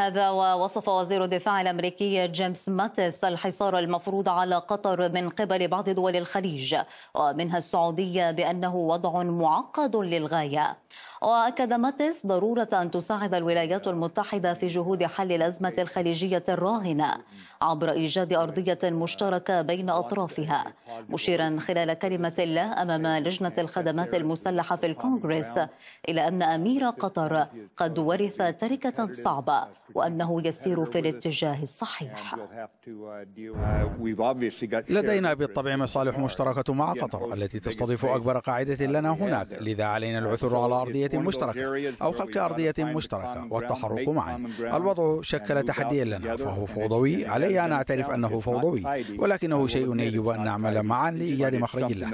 هذا ووصف وزير الدفاع الامريكي جيمس ماتيس الحصار المفروض على قطر من قبل بعض دول الخليج ومنها السعوديه بانه وضع معقد للغايه وأكد ماتيس ضرورة أن تساعد الولايات المتحدة في جهود حل الأزمة الخليجية الراهنة عبر إيجاد أرضية مشتركة بين أطرافها مشيرا خلال كلمة له أمام لجنة الخدمات المسلحة في الكونغرس إلى أن أمير قطر قد ورث تركة صعبة وأنه يسير في الاتجاه الصحيح لدينا بالطبع مصالح مشتركة مع قطر التي تستضيف أكبر قاعدة لنا هناك لذا علينا العثور على أرض أرضية مشتركة أو خلق أرضية مشتركة والتحرك معا الوضع شكل تحديا لنا فهو فوضوي علي أن أعترف أنه فوضوي ولكنه شيء يجب أن نعمل معا لإيجاد مخرج له